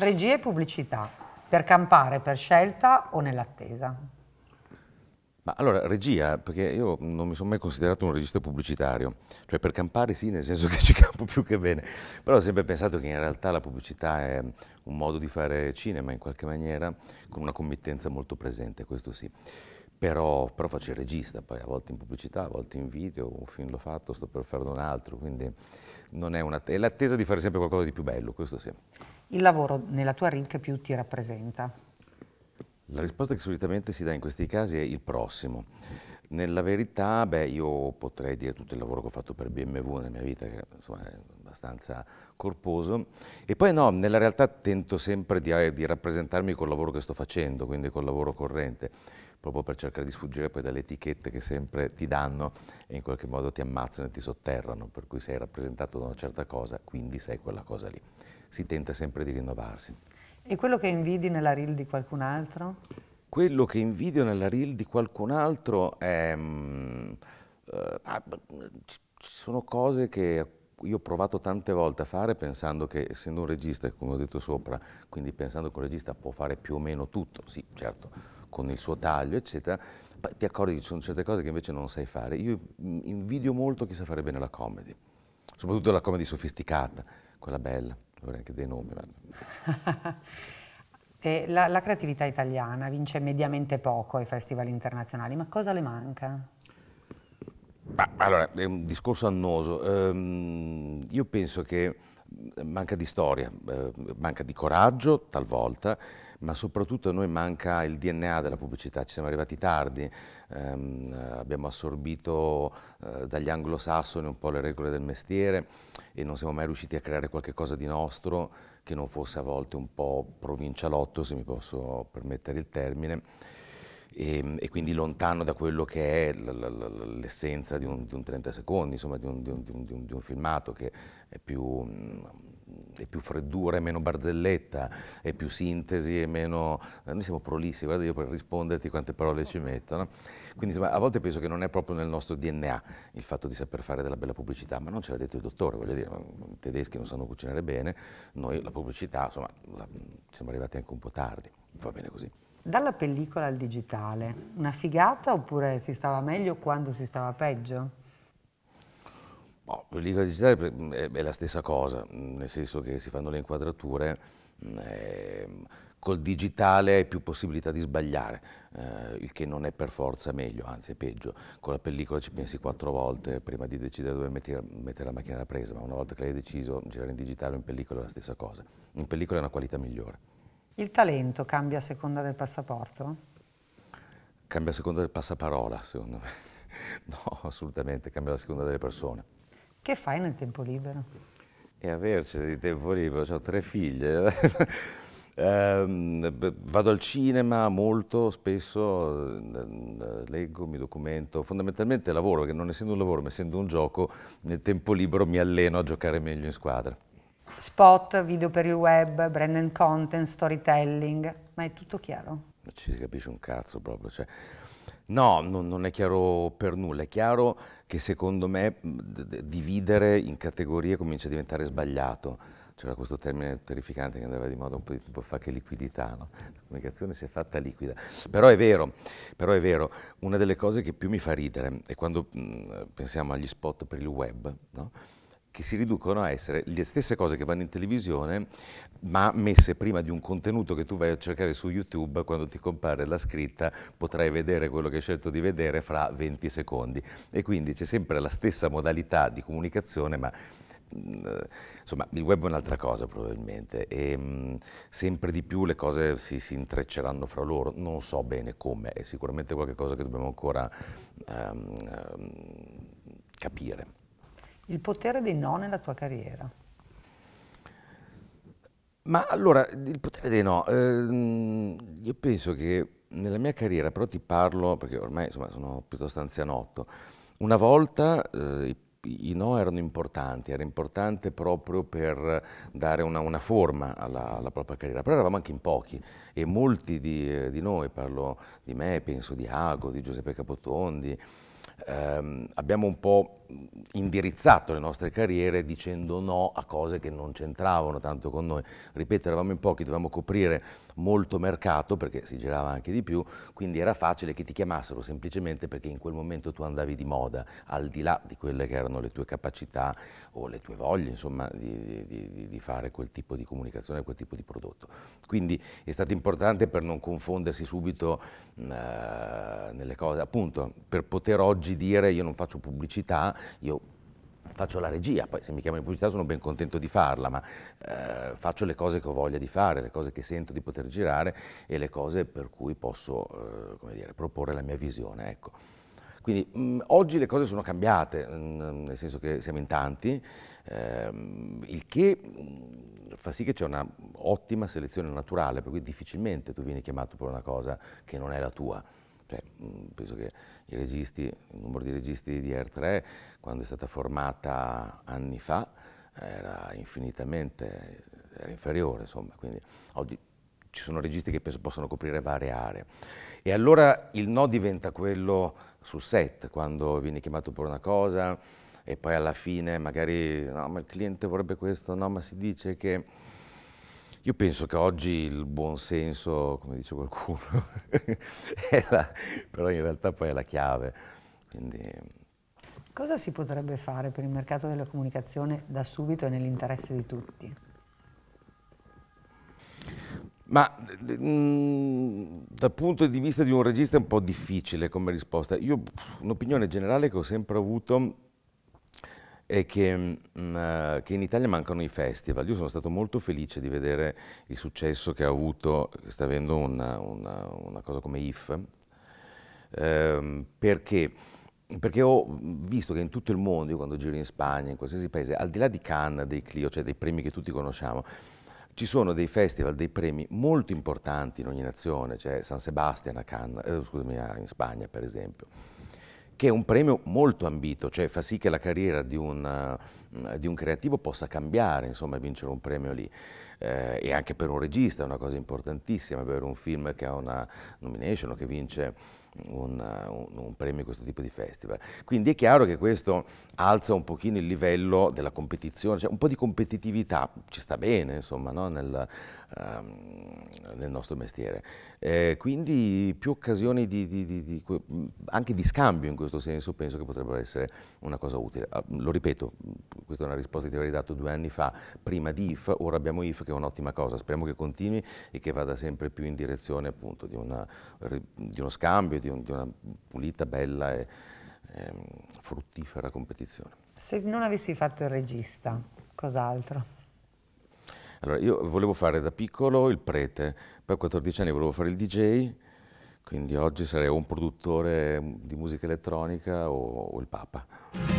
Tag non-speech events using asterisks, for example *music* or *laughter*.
Regia e pubblicità, per campare per scelta o nell'attesa? Ma allora, regia, perché io non mi sono mai considerato un regista pubblicitario, cioè per campare sì, nel senso *laughs* che ci campo più che bene, però ho sempre pensato che in realtà la pubblicità è un modo di fare cinema in qualche maniera, con una committenza molto presente, questo sì. Però, però, faccio il regista, poi a volte in pubblicità, a volte in video, un film l'ho fatto, sto per farne un altro, quindi non è una... è l'attesa di fare sempre qualcosa di più bello, questo sì. Il lavoro nella tua ring più ti rappresenta? La risposta che solitamente si dà in questi casi è il prossimo. Nella verità, beh, io potrei dire tutto il lavoro che ho fatto per BMW nella mia vita, che insomma è abbastanza corposo. E poi no, nella realtà tento sempre di, eh, di rappresentarmi col lavoro che sto facendo, quindi col lavoro corrente proprio per cercare di sfuggire poi dalle etichette che sempre ti danno e in qualche modo ti ammazzano e ti sotterrano, per cui sei rappresentato da una certa cosa, quindi sei quella cosa lì. Si tenta sempre di rinnovarsi. E quello che invidi nella reel di qualcun altro? Quello che invidio nella reel di qualcun altro è... Uh, ci sono cose che io ho provato tante volte a fare pensando che essendo un regista, come ho detto sopra, quindi pensando che un regista può fare più o meno tutto, sì certo, con il suo taglio eccetera, poi ti accorgi che ci sono certe cose che invece non sai fare. Io invidio molto chi sa fare bene la comedy, soprattutto la comedy sofisticata, quella bella, avrei anche dei nomi. Ma... *laughs* la, la creatività italiana vince mediamente poco ai festival internazionali, ma cosa le manca? Allora, è un discorso annoso. Um, io penso che eh, manca di storia, eh, manca di coraggio talvolta, ma soprattutto a noi manca il DNA della pubblicità, ci siamo arrivati tardi, ehm, abbiamo assorbito eh, dagli anglosassoni un po' le regole del mestiere e non siamo mai riusciti a creare qualcosa di nostro che non fosse a volte un po' provincialotto, se mi posso permettere il termine e, ehm, e, quindi lontano da quello che è l'essenza di, di, un 30 secondi, insomma di un, di, un, un, di un, filmato che è più, mm, è più freddura, è meno barzelletta, è più sintesi, è meno... Eh, noi siamo prolissi, guarda io per risponderti quante parole ci mettono. Quindi insomma, a volte penso che non è proprio nel nostro DNA il fatto di saper fare della bella pubblicità, ma non ce l'ha detto il dottore, voglio dire, mm, i tedeschi non sanno cucinare bene, noi la pubblicità, insomma, la, siamo arrivati anche un po' tardi, va bene così. Dalla pellicola al digitale, una figata oppure si stava meglio quando si stava peggio? No, boh, pellicola digitale mm, è la stessa cosa, mm, nel senso che si fanno le inquadrature, eh, col digitale hai più possibilità di sbagliare, eh, il che non è per forza meglio, anzi è peggio. Con la pellicola ci pensi quattro volte prima di decidere dove mettere, mettere la macchina da presa, ma una volta che l'hai deciso, girare in digitale o in pellicola è la stessa cosa. In pellicola è una qualità migliore. Il talento cambia a seconda del passaporto? Cambia a seconda del passaparola, secondo me. *laughs* No, assolutamente, cambia a seconda delle persone. Che fai nel tempo libero? E averci di tempo libero, ho tre figlie. *laughs* Ehm, vado al cinema molto spesso, eh, leggo, mi documento, fondamentalmente lavoro, perché non essendo un lavoro ma essendo un gioco, nel tempo libero mi alleno a giocare meglio in squadra spot, video per il web, brand and content, storytelling, ma è tutto chiaro? Non ci si capisce un cazzo proprio, cioè... No, non, non, è chiaro per nulla. È chiaro che secondo me dividere in categorie comincia a diventare sbagliato. C'era questo termine terrificante che andava di moda un po' di tempo fa, che è liquidità. No? La comunicazione si è fatta liquida. Però è vero, però è vero. Una delle cose che più mi fa ridere è quando mh, pensiamo agli spot per il web, no? che si riducono a essere le stesse cose che vanno in televisione, ma messe prima di un contenuto che tu vai a cercare su YouTube, quando ti compare la scritta potrai vedere quello che hai scelto di vedere fra 20 secondi. E quindi c'è sempre la stessa modalità di comunicazione, ma insomma, il web è un'altra cosa probabilmente e mh, sempre di più le cose si, si, intrecceranno fra loro, non so bene come, è sicuramente qualcosa che dobbiamo ancora um, capire. Il potere dei no nella tua carriera. Ma allora, il potere dei no, ehm, io penso che nella mia carriera, però ti parlo, perché ormai insomma, sono piuttosto anzianotto, una volta eh, i, i, no erano importanti, era importante proprio per dare una, una forma alla, alla, propria carriera, però eravamo anche in pochi e molti di, eh, di noi, parlo di me, penso di Ago, di Giuseppe Capotondi, ehm, abbiamo un po' indirizzato le nostre carriere dicendo no a cose che non c'entravano tanto con noi. Ripeto, eravamo in pochi, dovevamo coprire molto mercato perché si girava anche di più, quindi era facile che ti chiamassero semplicemente perché in quel momento tu andavi di moda, al di là di quelle che erano le tue capacità o le tue voglie, insomma, di, di, di, di fare quel tipo di comunicazione, quel tipo di prodotto. Quindi è stato importante per non confondersi subito mhmm, eh, nelle cose, appunto, per poter oggi oggi dire io non faccio pubblicità, io faccio la regia, poi se mi chiamano in pubblicità sono ben contento di farla, ma eh, faccio le cose che ho voglia di fare, le cose che sento di poter girare e le cose per cui posso eh, dire, proporre la mia visione. Ecco. Quindi mh, mm, oggi le cose sono cambiate, mh, mm, nel senso che siamo in tanti, ehm, il che mh, mm, fa sì che c'è una ottima selezione naturale, per cui difficilmente tu vieni chiamato per una cosa che non è la tua. Cioè, penso che registi, il numero di registi di R3 quando è stata formata anni fa era infinitamente era inferiore, insomma, quindi oggi ci sono registi che penso possono coprire varie aree. E allora il no diventa quello sul set, quando vieni chiamato per una cosa e poi alla fine magari no, ma il cliente vorrebbe questo, no, ma si dice che io penso che oggi il buon senso, come dice qualcuno, *laughs* la, però in realtà poi è la chiave. Quindi... Cosa si potrebbe fare per il mercato della comunicazione da subito e nell'interesse di tutti? Ma mh, mm, dal punto di vista di un regista è un po' difficile come risposta. Io un'opinione generale che ho sempre avuto è che, mh, mm, eh, che, in Italia mancano i festival. Io sono stato molto felice di vedere il successo che ha avuto, che sta avendo una, una, una cosa come IF, ehm, perché, perché, ho visto che in tutto il mondo, io quando giro in Spagna, in qualsiasi paese, al di là di Cannes, dei Clio, cioè dei premi che tutti conosciamo, ci sono dei festival, dei premi molto importanti in ogni nazione, cioè San Sebastian a Cannes, eh, scusami, in Spagna per esempio che è un premio molto ambito, cioè fa sì che la carriera di un, eh, di un creativo possa cambiare, insomma, vincere un premio lì. Eh, e anche per un regista è una cosa importantissima, avere un film che ha una nomination, che vince un, un, un, premio in questo tipo di festival. Quindi è chiaro che questo alza un pochino il livello della competizione, cioè un po' di competitività ci sta bene insomma no? nel, um, nel, nostro mestiere. Eh, quindi più occasioni di, di, di, anche di scambio in questo senso penso che potrebbero essere una cosa utile. Ah, lo ripeto, questa è una risposta che ti avrei dato due anni fa, prima di IF, ora abbiamo IF che è un'ottima cosa, speriamo che continui e che vada sempre più in direzione appunto di, una, di uno scambio, di, un, di una pulita, bella e eh, fruttifera competizione. Se non avessi fatto il regista, cos'altro? Allora, io volevo fare da piccolo il prete, poi a 14 anni volevo fare il DJ, quindi oggi sarei un produttore di musica elettronica o, o il papa.